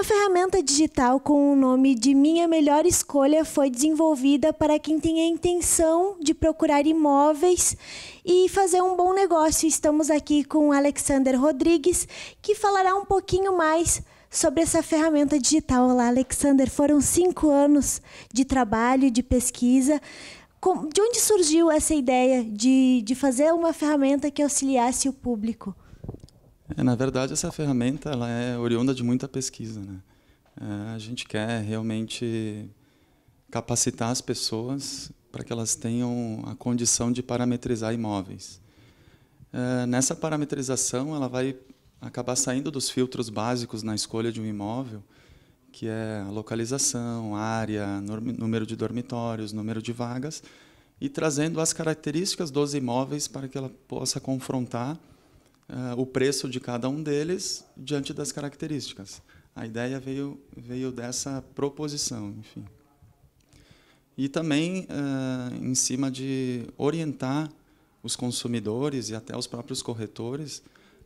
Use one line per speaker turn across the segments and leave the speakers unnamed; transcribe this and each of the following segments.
Uma ferramenta digital com o nome de Minha Melhor Escolha foi desenvolvida para quem tem a intenção de procurar imóveis e fazer um bom negócio. Estamos aqui com Alexander Rodrigues, que falará um pouquinho mais sobre essa ferramenta digital. Olá, Alexander. Foram cinco anos de trabalho, de pesquisa. De onde surgiu essa ideia de, de fazer uma ferramenta que auxiliasse o público?
É, na verdade, essa ferramenta ela é oriunda de muita pesquisa. Né? É, a gente quer realmente capacitar as pessoas para que elas tenham a condição de parametrizar imóveis. É, nessa parametrização, ela vai acabar saindo dos filtros básicos na escolha de um imóvel, que é a localização, área, número de dormitórios, número de vagas, e trazendo as características dos imóveis para que ela possa confrontar uh, o preço de cada um deles diante das características. A ideia veio, veio dessa proposição, enfim. E também uh, em cima de orientar os consumidores e até os próprios corretores,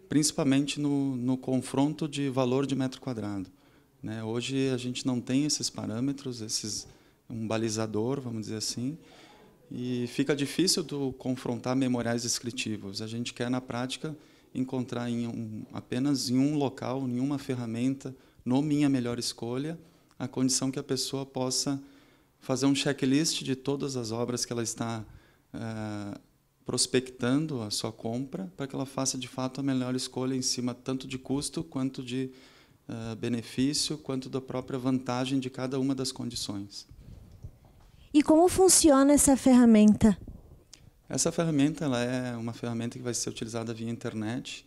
principalmente no, no confronto de valor de metro quadrado. Né? Hoje a gente não tem esses parâmetros, esses um balizador, vamos dizer assim, e fica difícil do confrontar memoriais descritivos. A gente quer, na prática, encontrar em um, apenas em um local, em uma ferramenta, no Minha Melhor Escolha, a condição que a pessoa possa fazer um checklist de todas as obras que ela está uh, prospectando a sua compra, para que ela faça de fato a melhor escolha em cima tanto de custo quanto de uh, benefício, quanto da própria vantagem de cada uma das condições.
E como funciona essa ferramenta?
Essa ferramenta ela é uma ferramenta que vai ser utilizada via internet,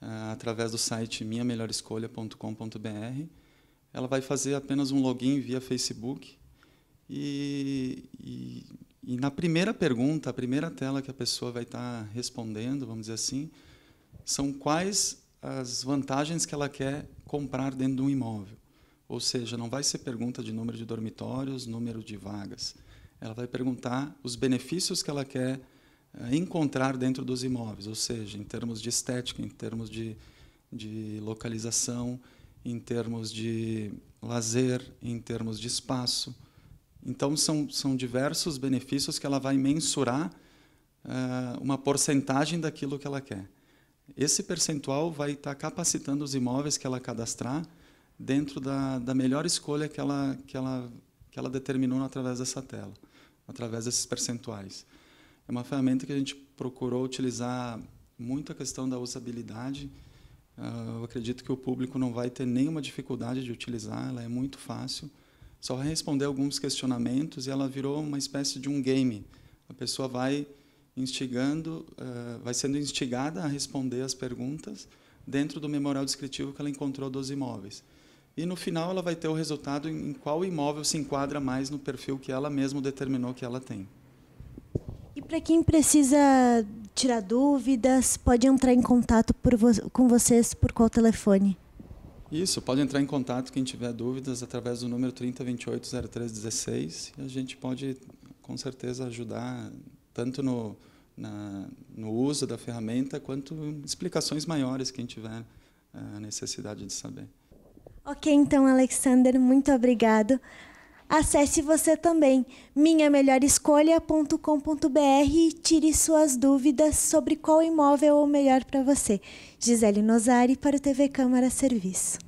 uh, através do site minhamelhorescolha.com.br. Ela vai fazer apenas um login via Facebook. E, e, e, na primeira pergunta, a primeira tela que a pessoa vai estar tá respondendo, vamos dizer assim, são quais as vantagens que ela quer comprar dentro de um imóvel. Ou seja, não vai ser pergunta de número de dormitórios, número de vagas. Ela vai perguntar os benefícios que ela quer eh, encontrar dentro dos imóveis, ou seja, em termos de estética, em termos de, de localização, em termos de lazer, em termos de espaço. Então, são, são diversos benefícios que ela vai mensurar uh, uma porcentagem daquilo que ela quer. Esse percentual vai estar tá capacitando os imóveis que ela cadastrar dentro da, da melhor escolha que ela, que, ela, que ela determinou através dessa tela, através desses percentuais é uma ferramenta que a gente procurou utilizar muito a questão da usabilidade. Uh, eu acredito que o público não vai ter nenhuma dificuldade de utilizar, ela é muito fácil. Só responder alguns questionamentos e ela virou uma espécie de um game. A pessoa vai instigando, uh, vai sendo instigada a responder as perguntas dentro do memorial descritivo que ela encontrou dos imóveis. E no final ela vai ter o resultado em qual imóvel se enquadra mais no perfil que ela mesma determinou que ela tem
para quem precisa tirar dúvidas, pode entrar em contato vo com vocês por qual telefone?
Isso, pode entrar em contato quem tiver dúvidas através do número 30280316 e a gente pode, com certeza, ajudar tanto no, na, no uso da ferramenta quanto explicações maiores quem tiver a eh, necessidade de saber.
Ok, então, Alexander, muito obrigado. Acesse você também minhamelhorescolha.com.br e tire suas dúvidas sobre qual imóvel é o melhor para você. Gisele Nozari para o TV Câmara Serviço.